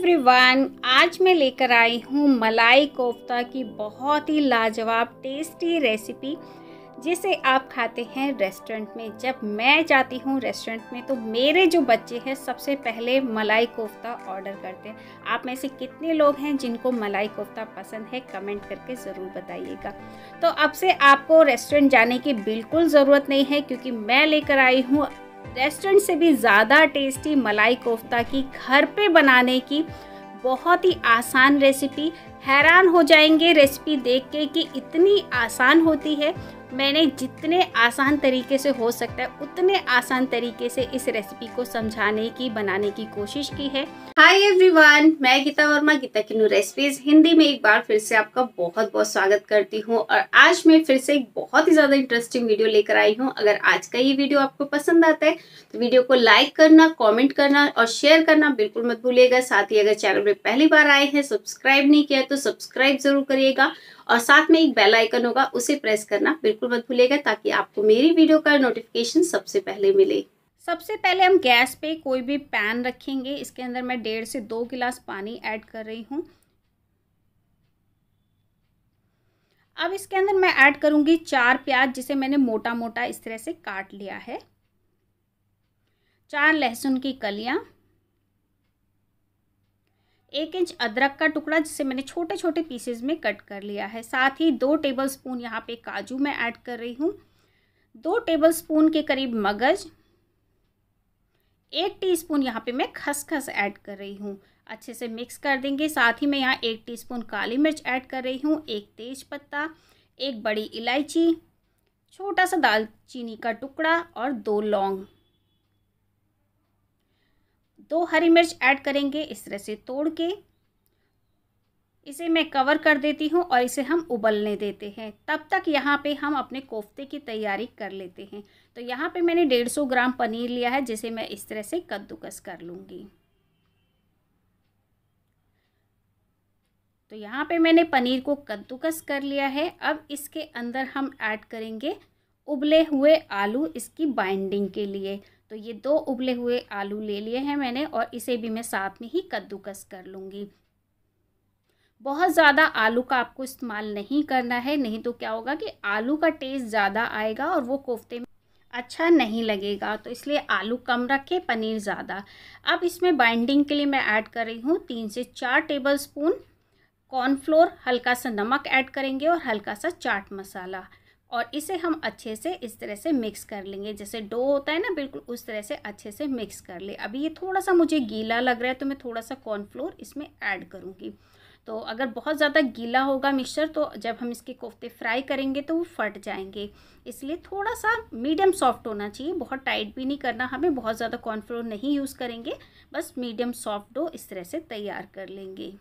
everyone आज मैं लेकर आई हूँ मलाई कोफ्ता की बहुत ही लाजवाब टेस्टी रेसिपी जिसे आप खाते हैं रेस्टोरेंट में जब मैं जाती हूँ रेस्टोरेंट में तो मेरे जो बच्चे हैं सबसे पहले मलाई कोफ्ता ऑर्डर करते हैं आप में से कितने लोग हैं जिनको मलाई कोफ्ता पसंद है कमेंट करके ज़रूर बताइएगा तो अब से आपको रेस्टोरेंट जाने की बिल्कुल ज़रूरत नहीं है क्योंकि मैं लेकर आई हूँ रेस्टोरेंट से भी ज़्यादा टेस्टी मलाई कोफ्ता की घर पे बनाने की बहुत ही आसान रेसिपी हैरान हो जाएंगे रेसिपी देख के कि इतनी आसान होती है मैंने जितने आसान तरीके से हो सकता है उतने आसान तरीके से इस रेसिपी को समझाने की बनाने की कोशिश की है हाय एवरीवन मैं गीता वर्मा गीता की न्यू रेसिपीज हिंदी में एक बार फिर से आपका बहुत बहुत स्वागत करती हूँ और आज मैं फिर से एक बहुत ही ज़्यादा इंटरेस्टिंग वीडियो लेकर आई हूँ अगर आज का ये वीडियो आपको पसंद आता है तो वीडियो को लाइक करना कॉमेंट करना और शेयर करना बिल्कुल मत भूलिएगा साथ ही अगर चैनल पर पहली बार आए हैं सब्सक्राइब नहीं किया तो सब्सक्राइब जरूर करिएगा और साथ में एक बेल आइकन होगा उसे प्रेस करना बिल्कुल मत भूलिएगा ताकि आपको मेरी वीडियो का नोटिफिकेशन सबसे पहले मिले सबसे पहले हम गैस पे कोई भी पैन रखेंगे इसके अंदर मैं डेढ़ से दो गिलास पानी ऐड कर रही हूँ अब इसके अंदर मैं ऐड करूँगी चार प्याज जिसे मैंने मोटा मोटा इस तरह से काट लिया है चार लहसुन की कलियाँ एक इंच अदरक का टुकड़ा जिसे मैंने छोटे छोटे पीसेज में कट कर लिया है साथ ही दो टेबल स्पून यहाँ पे काजू मैं ऐड कर रही हूँ दो टेबल स्पून के करीब मगज एक टीस्पून यहाँ पे मैं खसखस ऐड कर रही हूँ अच्छे से मिक्स कर देंगे साथ ही मैं यहाँ एक टीस्पून काली मिर्च ऐड कर रही हूँ एक तेज पत्ता एक बड़ी इलायची छोटा सा दालचीनी का टुकड़ा और दो लौंग दो तो हरी मिर्च ऐड करेंगे इस तरह से तोड़ के इसे मैं कवर कर देती हूँ और इसे हम उबलने देते हैं तब तक यहाँ पे हम अपने कोफ्ते की तैयारी कर लेते हैं तो यहाँ पे मैंने डेढ़ सौ ग्राम पनीर लिया है जिसे मैं इस तरह से कद्दूकस कर लूँगी तो यहाँ पे मैंने पनीर को कद्दूकस कर लिया है अब इसके अंदर हम ऐड करेंगे उबले हुए आलू इसकी बाइंडिंग के लिए तो ये दो उबले हुए आलू ले लिए हैं मैंने और इसे भी मैं साथ में ही कद्दूकस कर लूँगी बहुत ज़्यादा आलू का आपको इस्तेमाल नहीं करना है नहीं तो क्या होगा कि आलू का टेस्ट ज़्यादा आएगा और वो कोफ्ते में अच्छा नहीं लगेगा तो इसलिए आलू कम रखें पनीर ज़्यादा अब इसमें बाइंडिंग के लिए मैं ऐड कर रही हूँ तीन से चार टेबल स्पून कॉर्नफ्लोर हल्का सा नमक ऐड करेंगे और हल्का सा चाट मसाला और इसे हम अच्छे से इस तरह से मिक्स कर लेंगे जैसे डो होता है ना बिल्कुल उस तरह से अच्छे से मिक्स कर ले अभी ये थोड़ा सा मुझे गीला लग रहा है तो मैं थोड़ा सा कॉर्नफ्लोर इसमें ऐड करूँगी तो अगर बहुत ज़्यादा गीला होगा मिक्सचर तो जब हम इसके कोफ्ते फ्राई करेंगे तो वो फट जाएंगे इसलिए थोड़ा सा मीडियम सॉफ्ट होना चाहिए बहुत टाइट भी नहीं करना हमें बहुत ज़्यादा कॉर्नफ्लोर नहीं यूज़ करेंगे बस मीडियम सॉफ्ट डो इस तरह से तैयार कर लेंगे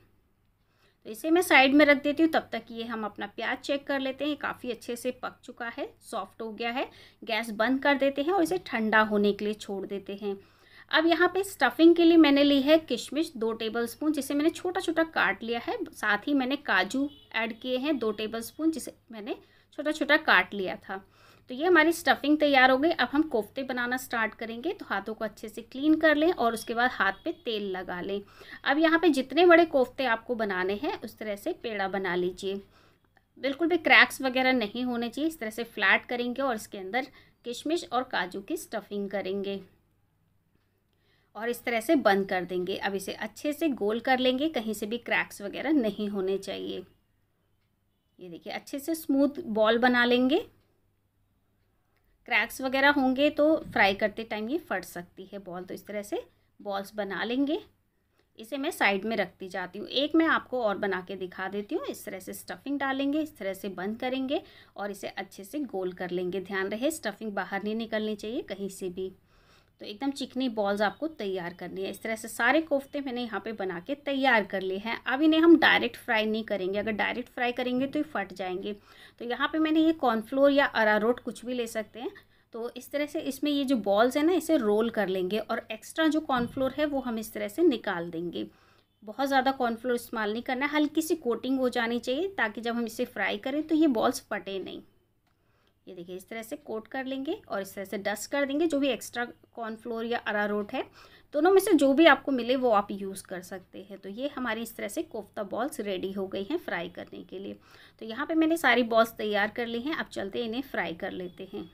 इसे मैं साइड में रख देती हूँ तब तक ये हम अपना प्याज चेक कर लेते हैं काफ़ी अच्छे से पक चुका है सॉफ्ट हो गया है गैस बंद कर देते हैं और इसे ठंडा होने के लिए छोड़ देते हैं अब यहाँ पे स्टफिंग के लिए मैंने ली है किशमिश दो टेबल स्पून जिसे मैंने छोटा छोटा काट लिया है साथ ही मैंने काजू ऐड किए हैं दो टेबल स्पून जिसे मैंने छोटा छोटा काट लिया था तो ये हमारी स्टफिंग तैयार हो गई अब हम कोफ्ते बनाना स्टार्ट करेंगे तो हाथों को अच्छे से क्लीन कर लें और उसके बाद हाथ पे तेल लगा लें अब यहाँ पे जितने बड़े कोफ्ते आपको बनाने हैं उस तरह से पेड़ा बना लीजिए बिल्कुल भी क्रैक्स वगैरह नहीं होने चाहिए इस तरह से फ्लैट करेंगे और इसके अंदर किशमिश और काजू की स्टफिंग करेंगे और इस तरह से बंद कर देंगे अब इसे अच्छे से गोल कर लेंगे कहीं से भी क्रैक्स वगैरह नहीं होने चाहिए ये देखिए अच्छे से स्मूथ बॉल बना लेंगे क्रैक्स वगैरह होंगे तो फ्राई करते टाइम ये फट सकती है बॉल तो इस तरह से बॉल्स बना लेंगे इसे मैं साइड में रखती जाती हूँ एक मैं आपको और बना के दिखा देती हूँ इस तरह से स्टफिंग डालेंगे इस तरह से बंद करेंगे और इसे अच्छे से गोल कर लेंगे ध्यान रहे स्टफिंग बाहर नहीं निकलनी चाहिए कहीं से भी तो एकदम चिकनी बॉल्स आपको तैयार करनी है इस तरह से सारे कोफ्ते मैंने यहाँ पे बना के तैयार कर लिए हैं अब इन्हें हम डायरेक्ट फ्राई नहीं करेंगे अगर डायरेक्ट फ्राई करेंगे तो ये फट जाएंगे तो यहाँ पे मैंने ये कॉर्नफ्लोर या अरारोट कुछ भी ले सकते हैं तो इस तरह से इसमें ये जो बॉल्स है ना इसे रोल कर लेंगे और एक्स्ट्रा जो कॉर्नफ्लोर है वो हम इस तरह से निकाल देंगे बहुत ज़्यादा कॉर्नफ्लोर इस्तेमाल नहीं करना है हल्की सी कोटिंग हो जानी चाहिए ताकि जब हम इसे फ्राई करें तो ये बॉल्स फटे नहीं ये देखिए इस तरह से कोट कर लेंगे और इस तरह से डस्ट कर देंगे जो भी एक्स्ट्रा कॉर्नफ्लोर या अरारोट है दोनों में से जो भी आपको मिले वो आप यूज़ कर सकते हैं तो ये हमारी इस तरह से कोफ्ता बॉल्स रेडी हो गई हैं फ्राई करने के लिए तो यहाँ पे मैंने सारी बॉल्स तैयार कर ली हैं अब चलते इन्हें फ्राई कर लेते हैं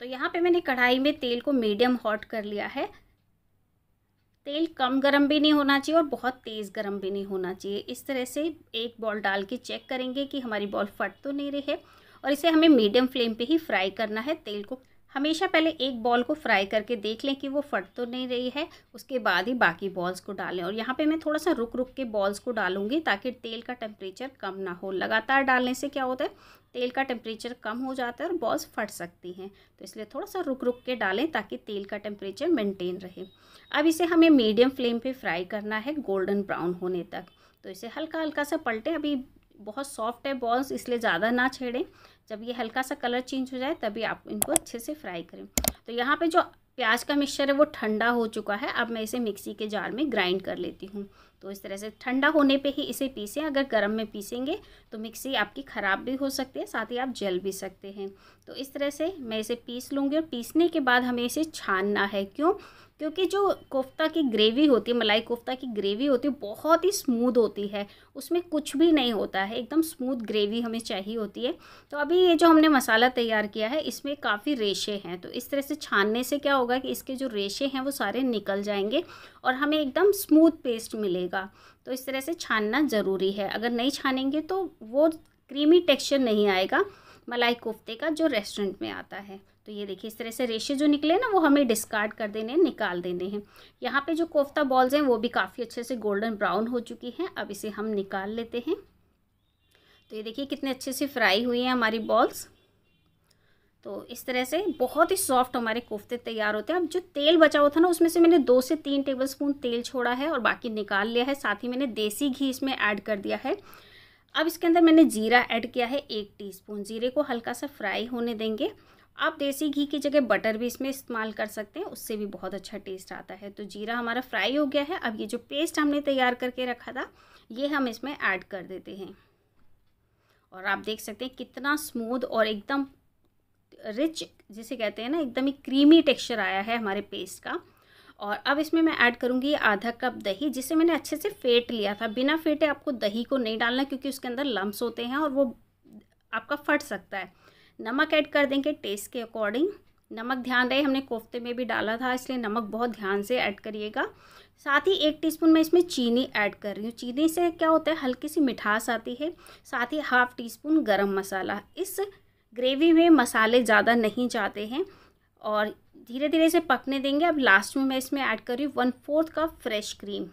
तो यहाँ पे मैंने कढ़ाई में तेल को मीडियम हॉट कर लिया है तेल कम गरम भी नहीं होना चाहिए और बहुत तेज़ गरम भी नहीं होना चाहिए इस तरह से एक बॉल डाल के चेक करेंगे कि हमारी बॉल फट तो नहीं रही है और इसे हमें मीडियम फ्लेम पे ही फ्राई करना है तेल को हमेशा पहले एक बॉल को फ्राई करके देख लें कि वो फट तो नहीं रही है उसके बाद ही बाकी बॉल्स को डालें और यहाँ पे मैं थोड़ा सा रुक रुक के बॉल्स को डालूंगी ताकि तेल का टेम्परेचर कम ना हो लगातार डालने से क्या होता है तेल का टेम्परेचर कम हो जाता है और बॉल्स फट सकती हैं तो इसलिए थोड़ा सा रुक रुक के डालें ताकि तेल का टेम्परेचर मेनटेन रहे अब इसे हमें मीडियम फ्लेम पर फ्राई करना है गोल्डन ब्राउन होने तक तो इसे हल्का हल्का सा पलटें अभी बहुत सॉफ्ट है बॉल्स इसलिए ज़्यादा ना छेड़ें जब ये हल्का सा कलर चेंज हो जाए तभी आप इनको अच्छे से फ्राई करें तो यहाँ पे जो प्याज का मिक्सचर है वो ठंडा हो चुका है अब मैं इसे मिक्सी के जार में ग्राइंड कर लेती हूँ तो इस तरह से ठंडा होने पे ही इसे पीसें अगर गर्म में पीसेंगे तो मिक्सी आपकी ख़राब भी हो सकती है साथ ही आप जल भी सकते हैं तो इस तरह से मैं इसे पीस लूँगी और पीसने के बाद हमें इसे छानना है क्यों क्योंकि जो कोफ्ता की ग्रेवी होती है मलाई कोफ्ता की ग्रेवी होती है बहुत ही स्मूद होती है उसमें कुछ भी नहीं होता है एकदम स्मूद ग्रेवी हमें चाहिए होती है तो अभी ये जो हमने मसाला तैयार किया है इसमें काफ़ी रेशे हैं तो इस तरह से छानने से क्या होगा कि इसके जो रेशे हैं वो सारे निकल जाएंगे और हमें एकदम स्मूथ पेस्ट मिलेगा पड़ेगा तो इस तरह से छानना ज़रूरी है अगर नहीं छानेंगे तो वो क्रीमी टेक्सचर नहीं आएगा मलाई कोफ्ते का जो रेस्टोरेंट में आता है तो ये देखिए इस तरह से रेशे जो निकले ना वो हमें डिस्कार्ड कर देने हैं निकाल देने हैं यहाँ पे जो कोफ्ता बॉल्स हैं वो भी काफ़ी अच्छे से गोल्डन ब्राउन हो चुकी हैं अब इसे हम निकाल लेते हैं तो ये देखिए कितने अच्छे से फ्राई हुई हैं हमारी बॉल्स तो इस तरह से बहुत ही सॉफ्ट हमारे कोफ्ते तैयार होते हैं अब जो तेल बचा हुआ था ना उसमें से मैंने दो से तीन टेबल स्पून तेल छोड़ा है और बाकी निकाल लिया है साथ ही मैंने देसी घी इसमें ऐड कर दिया है अब इसके अंदर मैंने जीरा ऐड किया है एक टीस्पून जीरे को हल्का सा फ्राई होने देंगे आप देसी घी की जगह बटर भी इसमें इस्तेमाल कर सकते हैं उससे भी बहुत अच्छा टेस्ट आता है तो जीरा हमारा फ्राई हो गया है अब ये जो पेस्ट हमने तैयार करके रखा था ये हम इसमें ऐड कर देते हैं और आप देख सकते हैं कितना स्मूथ और एकदम रिच जिसे कहते हैं ना एकदम ही क्रीमी टेक्सचर आया है हमारे पेस्ट का और अब इसमें मैं ऐड करूँगी आधा कप दही जिसे मैंने अच्छे से फेंट लिया था बिना फेटे आपको दही को नहीं डालना क्योंकि उसके अंदर लम्स होते हैं और वो आपका फट सकता है नमक ऐड कर देंगे टेस्ट के अकॉर्डिंग नमक ध्यान रहे हमने कोफ्ते में भी डाला था इसलिए नमक बहुत ध्यान से ऐड करिएगा साथ ही एक टीस्पून मैं इसमें चीनी ऐड कर रही हूँ चीनी से क्या होता है हल्की सी मिठास आती है साथ ही हाफ टी स्पून गर्म मसाला इस ग्रेवी में मसाले ज़्यादा नहीं जाते हैं और धीरे धीरे से पकने देंगे अब लास्ट में मैं इसमें ऐड कर रही हूँ one fourth cup fresh cream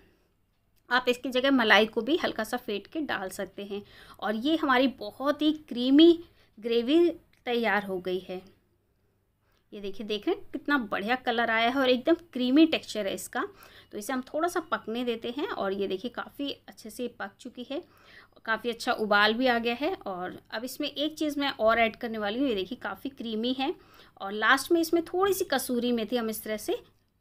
आप इसकी जगह मलाई को भी हल्का सा फेंट के डाल सकते हैं और ये हमारी बहुत ही क्रीमी ग्रेवी तैयार हो गई है ये देखिए देख रहे हैं कितना बढ़िया कलर आया है और एकदम क्रीमी टेक्सचर है इसका तो इसे हम थोड़ा सा पकने देते हैं और ये देखिए काफ़ी अच्छे से पक चुकी है काफ़ी अच्छा उबाल भी आ गया है और अब इसमें एक चीज़ मैं और ऐड करने वाली हूँ ये देखिए काफ़ी क्रीमी है और लास्ट में इसमें थोड़ी सी कसूरी मेथी हम इस तरह से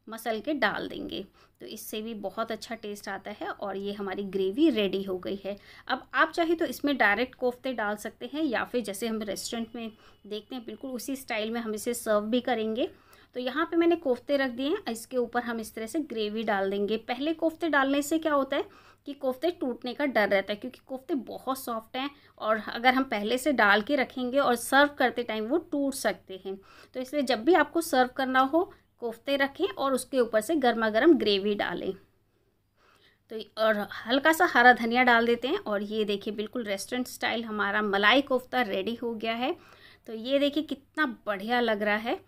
मसल के डाल देंगे तो इससे भी बहुत अच्छा टेस्ट आता है और ये हमारी ग्रेवी रेडी हो गई है अब आप चाहे तो इसमें डायरेक्ट कोफ्ते डाल सकते हैं या फिर जैसे हम रेस्टोरेंट में देखते हैं बिल्कुल उसी स्टाइल में हम इसे सर्व भी करेंगे तो यहाँ पे मैंने कोफ्ते रख दिए हैं इसके ऊपर हम इस तरह से ग्रेवी डाल देंगे पहले कोफ्ते डालने से क्या होता है कि कोफ्ते टूटने का डर रहता है क्योंकि कोफ्ते बहुत सॉफ्ट हैं और अगर हम पहले से डाल के रखेंगे और सर्व करते टाइम वो टूट सकते हैं तो इसलिए जब भी आपको सर्व करना हो कोफ्ते रखें और उसके ऊपर से गर्मा गर्म ग्रेवी डालें तो और हल्का सा हरा धनिया डाल देते हैं और ये देखिए बिल्कुल रेस्टोरेंट स्टाइल हमारा मलाई कोफ्ता रेडी हो गया है तो ये देखिए कितना बढ़िया लग रहा है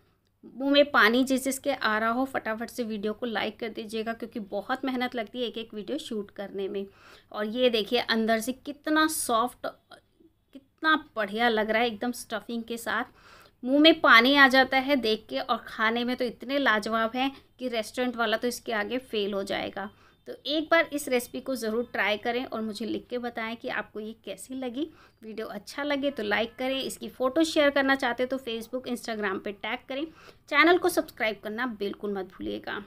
मुँह में पानी जिस जिसके आ रहा हो फटाफट से वीडियो को लाइक कर दीजिएगा क्योंकि बहुत मेहनत लगती है एक एक वीडियो शूट करने में और ये देखिए अंदर से कितना सॉफ्ट कितना बढ़िया लग रहा है एकदम स्टफिंग के साथ मुंह में पानी आ जाता है देख के और खाने में तो इतने लाजवाब हैं कि रेस्टोरेंट वाला तो इसके आगे फेल हो जाएगा तो एक बार इस रेसिपी को ज़रूर ट्राई करें और मुझे लिख के बताएं कि आपको ये कैसी लगी वीडियो अच्छा लगे तो लाइक करें इसकी फ़ोटो शेयर करना चाहते तो फेसबुक इंस्टाग्राम पर टैग करें चैनल को सब्सक्राइब करना बिल्कुल मत भूलिएगा